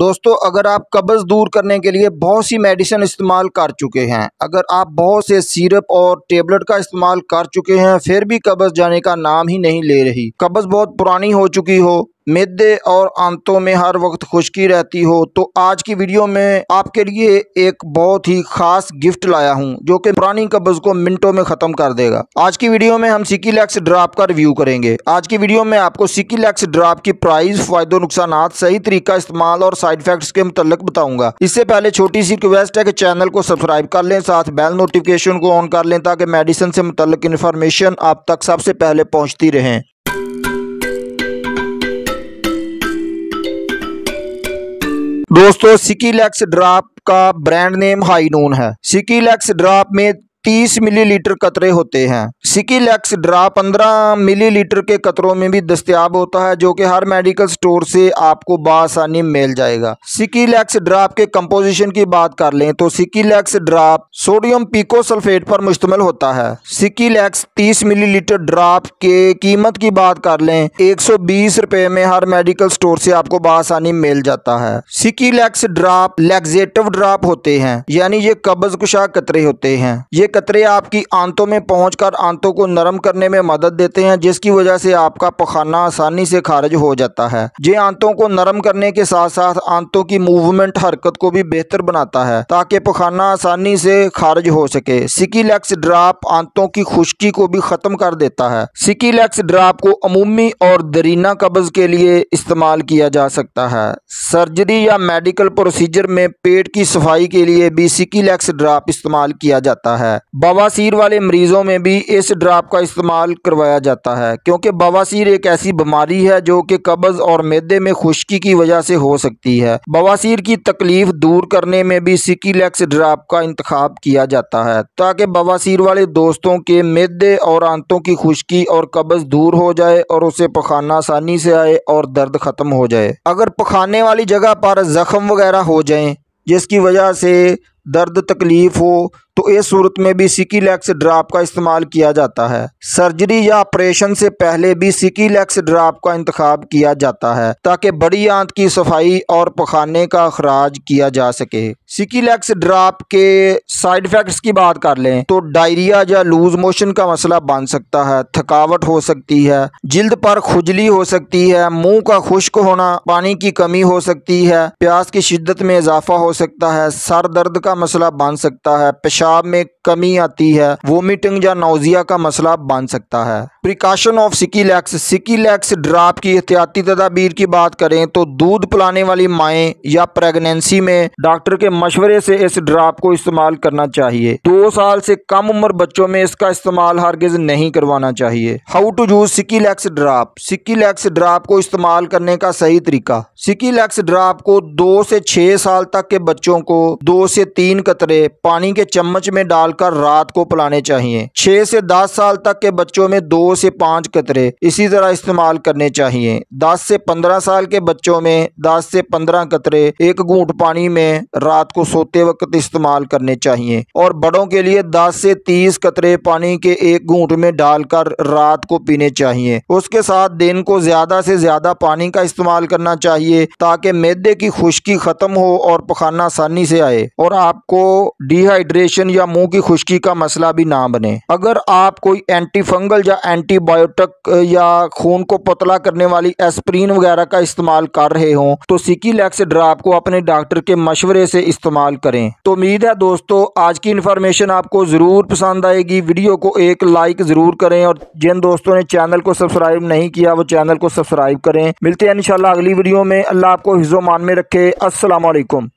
दोस्तों अगर आप कब्ज़ दूर करने के लिए बहुत सी मेडिसिन इस्तेमाल कर चुके हैं अगर आप बहुत से सिरप और टेबलेट का इस्तेमाल कर चुके हैं फिर भी कब्ज़ जाने का नाम ही नहीं ले रही कब्ज़ बहुत पुरानी हो चुकी हो मेदे और आंतों में हर वक्त खुश्की रहती हो तो आज की वीडियो में आपके लिए एक बहुत ही खास गिफ्ट लाया हूं जो कि पुरानी कब्ज को मिनटों में ख़त्म कर देगा आज की वीडियो में हम सिकी लैक्स ड्राप का रिव्यू करेंगे आज की वीडियो में आपको सिकी लैक्स ड्राप की प्राइस फायदे नुकसान सही तरीका इस्तेमाल और साइड इफेक्ट्स के मुतल बताऊंगा इससे पहले छोटी सी रिक्वेस्ट है कि चैनल को सब्सक्राइब कर लें साथ बेल नोटिफिकेशन को ऑन कर लें ताकि मेडिसिन से मुतल इन्फॉर्मेशन आप तक सबसे पहले पहुँचती रहें दोस्तों सिकीलेक्स ड्राप का ब्रांड नेम हाई नून है सिकीलेक्स ड्राप में तीस मिलीलीटर कतरे होते हैं सिकीलैक्स ड्रा पंद्रह मिलीलीटर के कतरों में भी दस्तियाब होता है जो कि हर मेडिकल स्टोर से आपको बासानी मिल जाएगा सिकीलैक्स ड्राप के कंपोजिशन की बात कर लें तो Skilax drop sodium picosulphate पर मुश्तमल होता है सिकीलैक्स तीस मिलीलीटर ड्राप के कीमत की बात कर लें एक सौ बीस रुपए में हर मेडिकल स्टोर से आपको बासानी मिल जाता है सिकीलैक्स ड्राप लेग्जेटिव ड्राप होते हैं यानी ये कब्ज कुशा कतरे होते हैं ये कतरे आपकी आंतों में पहुंचकर आंतों को नरम करने में मदद देते हैं जिसकी वजह से आपका पखाना आसानी से खारिज हो जाता है ये आंतों को नरम करने के साथ साथ आंतों की मूवमेंट हरकत को भी बेहतर बनाता है ताकि पखाना आसानी से खारिज हो सके सिकीलेक्स ड्राप आंतों की खुश्की को भी ख़त्म कर देता है सिकीलेक्स ड्राप को अमूमी और दरीना कब्ज़ के लिए इस्तेमाल किया जा सकता है सर्जरी या मेडिकल प्रोसीजर में पेट की सफाई के लिए भी सिकीलेक्स ड्राप इस्तेमाल किया जाता है बवासीर वाले मरीजों में भी इस ड्राप का इस्तेमाल करवाया जाता है क्योंकि बवासीर एक ऐसी बीमारी है जो कि कब्ज़ और मैदे में खुश्की की वजह से हो सकती है बवासीर की तकलीफ दूर करने में भी सिकीलेक्स ड्राप का इंतखब किया जाता है ताकि बवासीर वाले दोस्तों के मैदे और आंतों की खुश्की और कब्ज़ दूर हो जाए और उसे पखाना आसानी से आए और दर्द ख़त्म हो जाए अगर पखाने वाली जगह पर जख्म वगैरह हो जाए जिसकी वजह से दर्द तकलीफ़ हो तो इस सूरत में भी सिकीलैक्स ड्राप का इस्तेमाल किया जाता है सर्जरी या ऑपरेशन से पहले भी सिकीलैक्स ड्राप का इंतखब किया जाता है ताकि बड़ी आंत की सफाई और पखाने का अखराज किया जा सके सिकीलेक्स ड्राप के साइड इफेक्ट्स की बात कर लें तो डायरिया या लूज मोशन का मसला बन सकता है थकावट हो सकती है जिल्द पर खुजली हो सकती है मुंह का खुश्क होना पानी की कमी हो सकती है प्यास की शिद्दत में इजाफा हो सकता है सर दर्द का मसला बन सकता है पेशाब पेशाब में कमी आती है वोमिटिंग या नोजिया का मसला बन सकता है precaution of Skilax Skilax drop की एहतियाती तदाबीर की बात करें तो दूध पिलाने वाली माएँ या प्रेगनेंसी में डॉक्टर के मशवरे से इस ड्राप को इस्तेमाल करना चाहिए दो साल से कम उम्र बच्चों में इसका इस्तेमाल हरगिज नहीं करवाना चाहिए how to use Skilax drop Skilax drop को इस्तेमाल करने का सही तरीका सिकीलैक्स ड्राप को दो से छह साल तक के बच्चों को दो से तीन कतरे पानी के चम्मच चम्मच में डालकर रात को पिलाने चाहिए छह से दस साल तक के बच्चों में दो से पांच कतरे इसी तरह इस्तेमाल करने चाहिए दस से पंद्रह साल के बच्चों में दस से पंद्रह कतरे एक घूट पानी में रात को सोते वक्त इस्तेमाल करने चाहिए और बड़ों के लिए दस से तीस कतरे पानी के एक घूट में डालकर रात को पीने चाहिए उसके साथ दिन को ज्यादा से ज्यादा पानी का इस्तेमाल करना चाहिए ताकि मैदे की खुश्की खत्म हो और पखाना आसानी से आए और आपको डिहाइड्रेशन इन्फेक्शन या मुंह की खुश्की का मसला भी ना बने अगर आप कोई एंटी फंगल या एंटीबायोटिक या खून को पतला करने वाली एस्प्रीन वगैरह का इस्तेमाल कर रहे हो तो सिकीलेक्स ड्राप को अपने डॉक्टर के मशवरे से इस्तेमाल करें तो उम्मीद है दोस्तों आज की इन्फॉर्मेशन आपको ज़रूर पसंद आएगी वीडियो को एक लाइक ज़रूर करें और जिन दोस्तों ने चैनल को सब्सक्राइब नहीं किया वो चैनल को सब्सक्राइब करें मिलते हैं इंशाल्लाह अगली वीडियो में अल्लाह आपको हिजो मान में रखे असलम